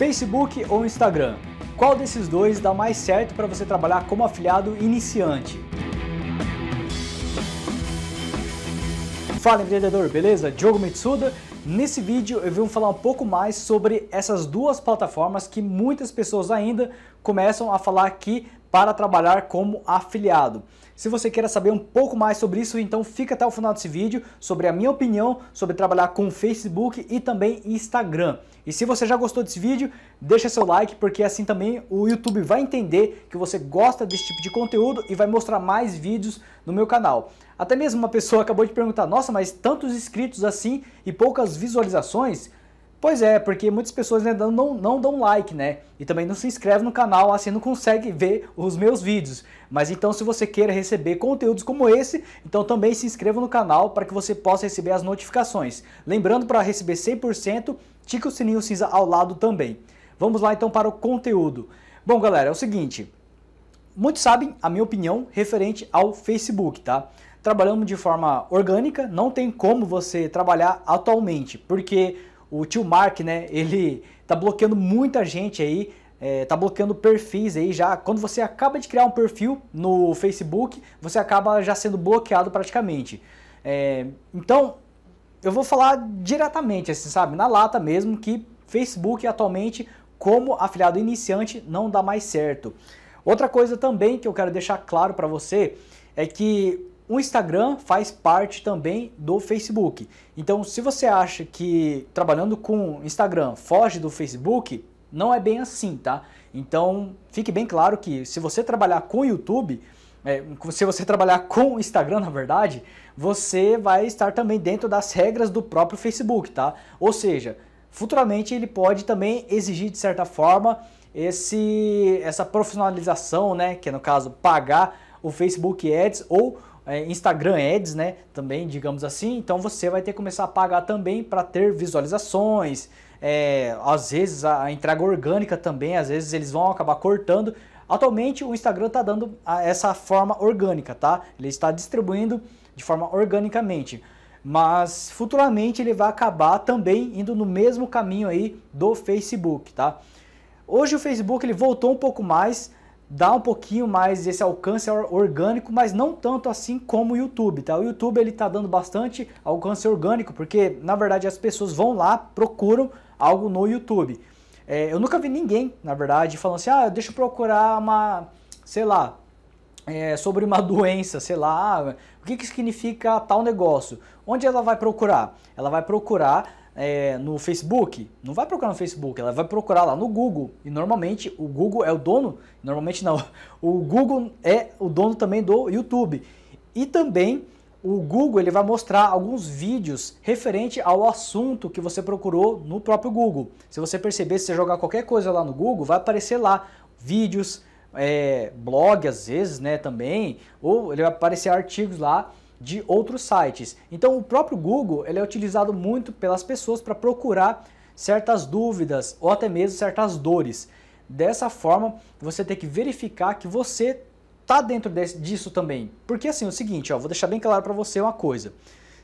Facebook ou Instagram? Qual desses dois dá mais certo para você trabalhar como afiliado iniciante? Fala empreendedor, beleza? Diogo Mitsuda. Nesse vídeo eu vim falar um pouco mais sobre essas duas plataformas que muitas pessoas ainda começam a falar que para trabalhar como afiliado. Se você quer saber um pouco mais sobre isso, então fica até o final desse vídeo sobre a minha opinião sobre trabalhar com Facebook e também Instagram. E se você já gostou desse vídeo, deixa seu like, porque assim também o YouTube vai entender que você gosta desse tipo de conteúdo e vai mostrar mais vídeos no meu canal. Até mesmo uma pessoa acabou de perguntar, nossa, mas tantos inscritos assim e poucas visualizações? Pois é, porque muitas pessoas né, não, não, dão like, né? E também não se inscreve no canal, assim não consegue ver os meus vídeos. Mas então se você queira receber conteúdos como esse, então também se inscreva no canal para que você possa receber as notificações. Lembrando para receber 100%, tique o sininho cinza ao lado também. Vamos lá então para o conteúdo. Bom galera, é o seguinte, muitos sabem a minha opinião referente ao Facebook, tá? Trabalhamos de forma orgânica, não tem como você trabalhar atualmente, porque o tio Mark, né, ele tá bloqueando muita gente aí, é, tá bloqueando perfis aí já. Quando você acaba de criar um perfil no Facebook, você acaba já sendo bloqueado praticamente. É, então, eu vou falar diretamente, assim, sabe, na lata mesmo, que Facebook atualmente, como afiliado iniciante, não dá mais certo. Outra coisa também que eu quero deixar claro para você é que o Instagram faz parte também do Facebook. Então, se você acha que trabalhando com Instagram foge do Facebook, não é bem assim, tá? Então, fique bem claro que se você trabalhar com YouTube, é, se você trabalhar com o Instagram, na verdade, você vai estar também dentro das regras do próprio Facebook, tá? Ou seja, futuramente ele pode também exigir, de certa forma, esse, essa profissionalização, né? Que é, no caso, pagar o Facebook Ads ou é, Instagram Ads, né? Também, digamos assim. Então você vai ter que começar a pagar também para ter visualizações. É, às vezes a entrega orgânica também, às vezes eles vão acabar cortando. Atualmente o Instagram está dando essa forma orgânica, tá? Ele está distribuindo de forma organicamente mas futuramente ele vai acabar também indo no mesmo caminho aí do Facebook, tá? Hoje o Facebook ele voltou um pouco mais dá um pouquinho mais esse alcance orgânico, mas não tanto assim como o YouTube, tá? O YouTube ele tá dando bastante alcance orgânico, porque na verdade as pessoas vão lá, procuram algo no YouTube. É, eu nunca vi ninguém, na verdade, falando assim, ah, deixa eu procurar uma, sei lá, é, sobre uma doença, sei lá, ah, o que, que significa tal negócio? Onde ela vai procurar? Ela vai procurar é, no Facebook, não vai procurar no Facebook, ela vai procurar lá no Google. E normalmente o Google é o dono, normalmente não, o Google é o dono também do YouTube. E também o Google ele vai mostrar alguns vídeos referente ao assunto que você procurou no próprio Google. Se você perceber, se você jogar qualquer coisa lá no Google, vai aparecer lá vídeos, é, blog às vezes, né, também, ou ele vai aparecer artigos lá de outros sites. Então o próprio Google ele é utilizado muito pelas pessoas para procurar certas dúvidas ou até mesmo certas dores. Dessa forma, você tem que verificar que você tá dentro desse, disso também. Porque assim, é o seguinte, ó, vou deixar bem claro para você uma coisa.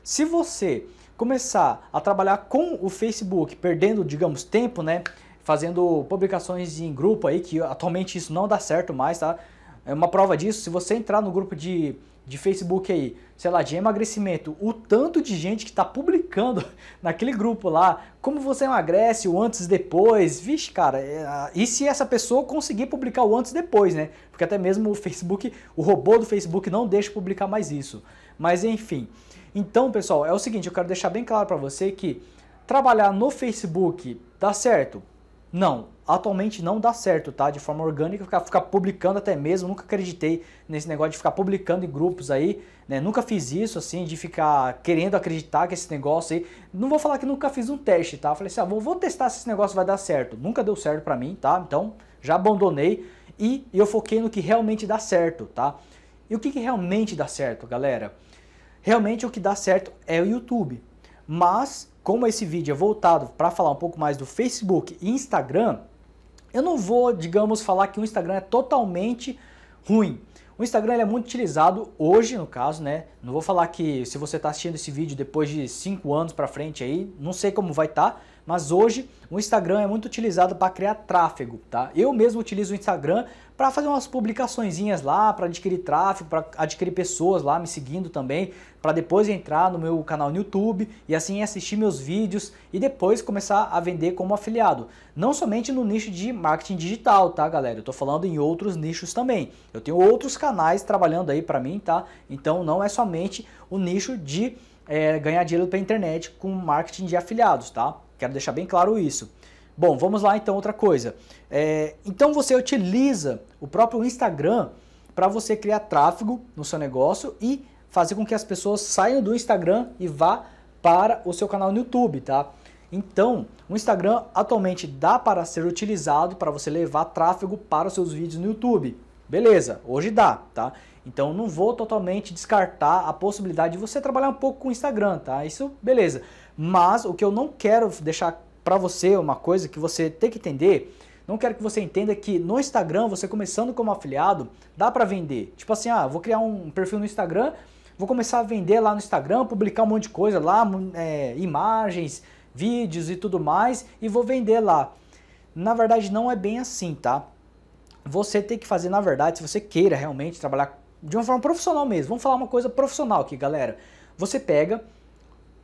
Se você começar a trabalhar com o Facebook, perdendo, digamos, tempo, né, fazendo publicações em grupo aí, que atualmente isso não dá certo mais, tá? É uma prova disso, se você entrar no grupo de, de Facebook aí, sei lá, de emagrecimento, o tanto de gente que está publicando naquele grupo lá, como você emagrece, o antes e depois, vixe, cara, é, e se essa pessoa conseguir publicar o antes e depois, né? Porque até mesmo o Facebook, o robô do Facebook não deixa publicar mais isso. Mas enfim. Então, pessoal, é o seguinte, eu quero deixar bem claro para você que trabalhar no Facebook dá certo? Não, atualmente não dá certo, tá? De forma orgânica, ficar, ficar publicando até mesmo, nunca acreditei nesse negócio de ficar publicando em grupos aí, né? Nunca fiz isso, assim, de ficar querendo acreditar que esse negócio aí... Não vou falar que nunca fiz um teste, tá? Falei assim, ah, vou, vou testar se esse negócio vai dar certo. Nunca deu certo pra mim, tá? Então, já abandonei e eu foquei no que realmente dá certo, tá? E o que, que realmente dá certo, galera? Realmente o que dá certo é o YouTube. Mas, como esse vídeo é voltado para falar um pouco mais do Facebook e Instagram, eu não vou, digamos, falar que o Instagram é totalmente ruim. O Instagram é muito utilizado hoje, no caso, né? Não vou falar que se você está assistindo esse vídeo depois de 5 anos para frente aí, não sei como vai estar, tá, mas hoje o Instagram é muito utilizado para criar tráfego, tá? Eu mesmo utilizo o Instagram para fazer umas publicaçõezinhas lá, para adquirir tráfego, para adquirir pessoas lá me seguindo também, para depois entrar no meu canal no YouTube e assim assistir meus vídeos e depois começar a vender como afiliado. Não somente no nicho de marketing digital, tá, galera? Eu tô falando em outros nichos também. Eu tenho outros canais trabalhando aí para mim, tá? Então não é somente o nicho de é, ganhar dinheiro pela internet com marketing de afiliados, tá? Quero deixar bem claro isso. Bom, vamos lá então, outra coisa. É, então você utiliza o próprio Instagram para você criar tráfego no seu negócio e fazer com que as pessoas saiam do Instagram e vá para o seu canal no YouTube, tá? Então, o Instagram atualmente dá para ser utilizado para você levar tráfego para os seus vídeos no YouTube. Beleza, hoje dá, tá? Então não vou totalmente descartar a possibilidade de você trabalhar um pouco com o Instagram, tá? Isso, beleza. Mas o que eu não quero deixar para você uma coisa que você tem que entender, não quero que você entenda que no Instagram, você começando como afiliado, dá para vender. Tipo assim, ah, vou criar um perfil no Instagram, vou começar a vender lá no Instagram, publicar um monte de coisa lá, é, imagens, vídeos e tudo mais, e vou vender lá. Na verdade, não é bem assim, tá? Você tem que fazer, na verdade, se você queira realmente trabalhar de uma forma profissional mesmo. Vamos falar uma coisa profissional aqui, galera. Você pega,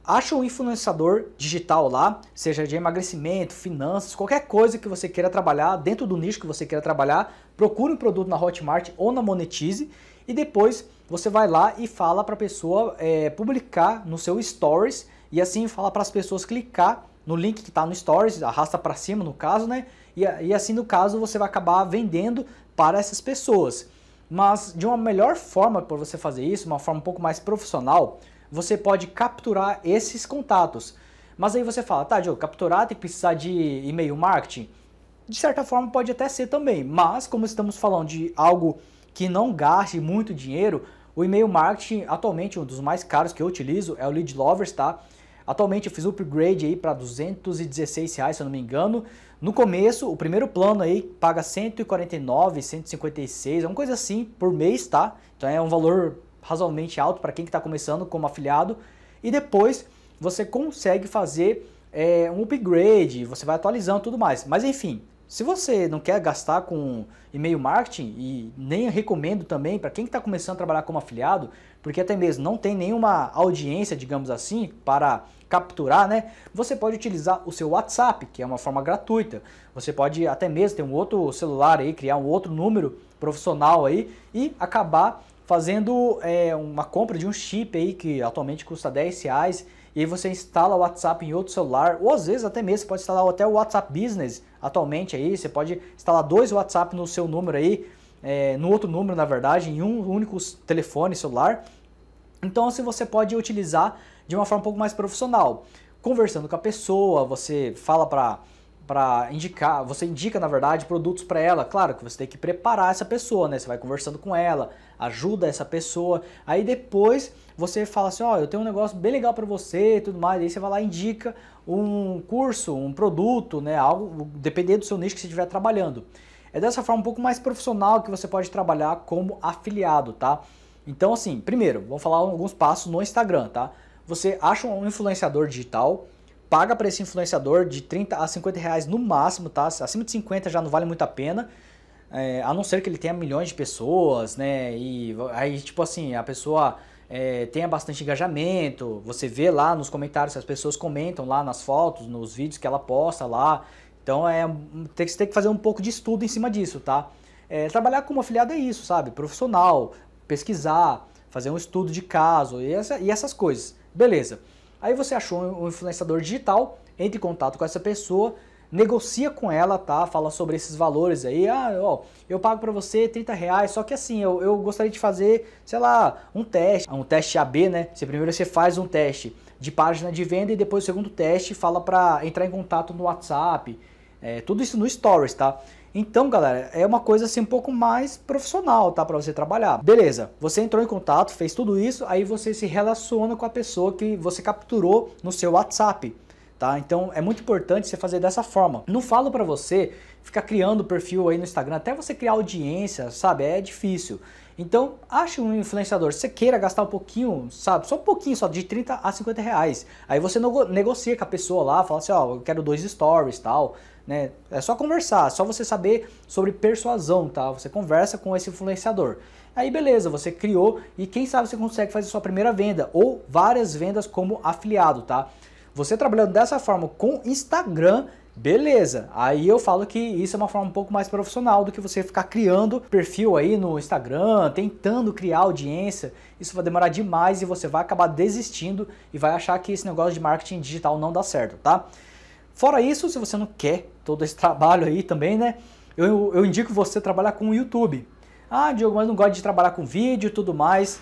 Acha um influenciador digital lá, seja de emagrecimento, finanças, qualquer coisa que você queira trabalhar, dentro do nicho que você queira trabalhar, procure um produto na Hotmart ou na Monetize e depois você vai lá e fala para a pessoa é, publicar no seu Stories e assim fala para as pessoas clicar no link que está no Stories, arrasta para cima no caso, né? E, e assim no caso você vai acabar vendendo para essas pessoas. Mas de uma melhor forma para você fazer isso, uma forma um pouco mais profissional, você pode capturar esses contatos. Mas aí você fala, tá, Diogo, capturar tem que precisar de e-mail marketing? De certa forma pode até ser também, mas como estamos falando de algo que não gaste muito dinheiro, o e-mail marketing atualmente um dos mais caros que eu utilizo é o Lead Lovers, tá? Atualmente eu fiz o upgrade aí para 216 reais, se eu não me engano. No começo, o primeiro plano aí paga 149, 156, uma coisa assim por mês, tá? Então é um valor razoavelmente alto para quem está que tá começando como afiliado. E depois você consegue fazer é, um upgrade, você vai atualizando tudo mais. Mas enfim, se você não quer gastar com e-mail marketing, e nem recomendo também para quem está que tá começando a trabalhar como afiliado, porque até mesmo não tem nenhuma audiência, digamos assim, para capturar, né? Você pode utilizar o seu WhatsApp, que é uma forma gratuita. Você pode até mesmo ter um outro celular aí, criar um outro número profissional aí e acabar fazendo é, uma compra de um chip aí que atualmente custa 10 reais e aí você instala o WhatsApp em outro celular ou às vezes até mesmo você pode instalar até o WhatsApp Business atualmente aí você pode instalar dois WhatsApp no seu número aí é, no outro número na verdade em um único telefone celular então assim você pode utilizar de uma forma um pouco mais profissional conversando com a pessoa você fala para para indicar, você indica na verdade produtos para ela. Claro que você tem que preparar essa pessoa, né? Você vai conversando com ela, ajuda essa pessoa. Aí depois você fala assim: "Ó, oh, eu tenho um negócio bem legal para você", tudo mais. Aí você vai lá e indica um curso, um produto, né, algo depender do seu nicho que você estiver trabalhando. É dessa forma um pouco mais profissional que você pode trabalhar como afiliado, tá? Então assim, primeiro, vou falar alguns passos no Instagram, tá? Você acha um influenciador digital, paga para esse influenciador de 30 a 50 reais no máximo, tá? Acima de 50 já não vale muito a pena. É, a não ser que ele tenha milhões de pessoas, né? E aí, tipo assim, a pessoa é, tenha bastante engajamento. Você vê lá nos comentários, as pessoas comentam lá nas fotos, nos vídeos que ela posta lá. Então é, tem, você tem que fazer um pouco de estudo em cima disso, tá? É, trabalhar como afiliado é isso, sabe? Profissional, pesquisar, fazer um estudo de caso e, essa, e essas coisas. Beleza. Aí você achou um influenciador digital, entre em contato com essa pessoa, negocia com ela, tá? Fala sobre esses valores aí. Ah, ó, eu pago para você 30 reais, só que assim, eu, eu gostaria de fazer, sei lá, um teste, um teste AB, né? Você primeiro você faz um teste de página de venda e depois o segundo teste fala para entrar em contato no WhatsApp. É, tudo isso no Stories, tá? Então, galera, é uma coisa assim um pouco mais profissional, tá? Para você trabalhar. Beleza, você entrou em contato, fez tudo isso, aí você se relaciona com a pessoa que você capturou no seu WhatsApp. Tá? Então é muito importante você fazer dessa forma. Não falo para você ficar criando perfil aí no Instagram, até você criar audiência, sabe? É difícil. Então, ache um influenciador, você queira gastar um pouquinho, sabe? Só um pouquinho, só de 30 a 50 reais. Aí você negocia com a pessoa lá, fala assim, ó, oh, eu quero dois stories tal. Né? É só conversar, é só você saber sobre persuasão, tá? Você conversa com esse influenciador. Aí beleza, você criou e quem sabe você consegue fazer sua primeira venda ou várias vendas como afiliado, tá? Você trabalhando dessa forma com Instagram, Beleza, aí eu falo que isso é uma forma um pouco mais profissional do que você ficar criando perfil aí no Instagram, tentando criar audiência. Isso vai demorar demais e você vai acabar desistindo e vai achar que esse negócio de marketing digital não dá certo, tá? Fora isso, se você não quer todo esse trabalho aí também, né? Eu, eu indico você trabalhar com o YouTube. Ah, Diogo, mas não gosto de trabalhar com vídeo e tudo mais.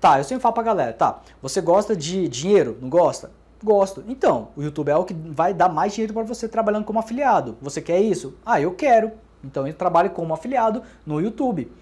Tá, eu sempre falo pra galera, tá, você gosta de dinheiro? Não gosta? Gosto. Então, o YouTube é o que vai dar mais dinheiro para você trabalhando como afiliado. Você quer isso? Ah, eu quero. Então, eu trabalho como afiliado no YouTube.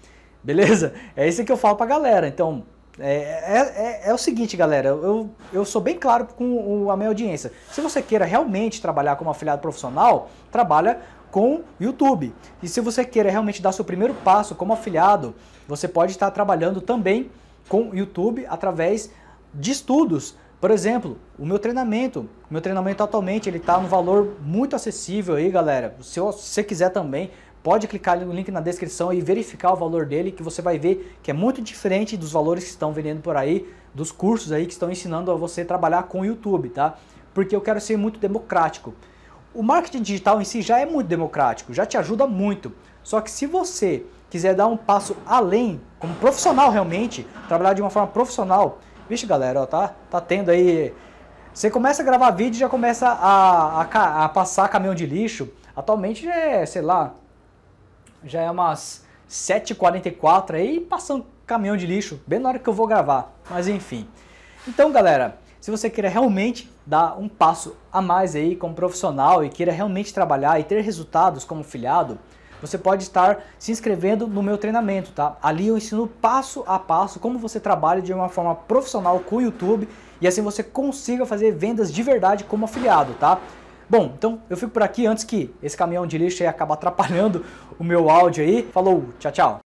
Beleza? É isso que eu falo pra galera. Então, é, é, é, é, o seguinte, galera, eu, eu sou bem claro com a minha audiência. Se você queira realmente trabalhar como afiliado profissional, trabalha com YouTube. E se você queira realmente dar seu primeiro passo como afiliado, você pode estar trabalhando também com YouTube através de estudos. Por exemplo, o meu treinamento, o meu treinamento atualmente ele está no valor muito acessível aí, galera. Se você quiser também pode clicar no link na descrição e verificar o valor dele, que você vai ver que é muito diferente dos valores que estão vendendo por aí, dos cursos aí que estão ensinando a você trabalhar com o YouTube, tá? Porque eu quero ser muito democrático. O marketing digital em si já é muito democrático, já te ajuda muito. Só que se você quiser dar um passo além, como profissional realmente, trabalhar de uma forma profissional, vixe galera, ó, tá, tá tendo aí. Você começa a gravar vídeo já começa a, a, a passar caminhão de lixo. Atualmente é, sei lá, já é umas 7h44 aí, passando caminhão de lixo, bem na hora que eu vou gravar. Mas enfim. Então, galera, se você quer realmente dar um passo a mais aí como profissional e queira realmente trabalhar e ter resultados como filiado, você pode estar se inscrevendo no meu treinamento, tá? Ali eu ensino passo a passo como você trabalha de uma forma profissional com o YouTube e assim você consiga fazer vendas de verdade como afiliado, tá? Bom, então eu fico por aqui antes que esse caminhão de lixo aí acabe atrapalhando o meu áudio aí. Falou, tchau, tchau.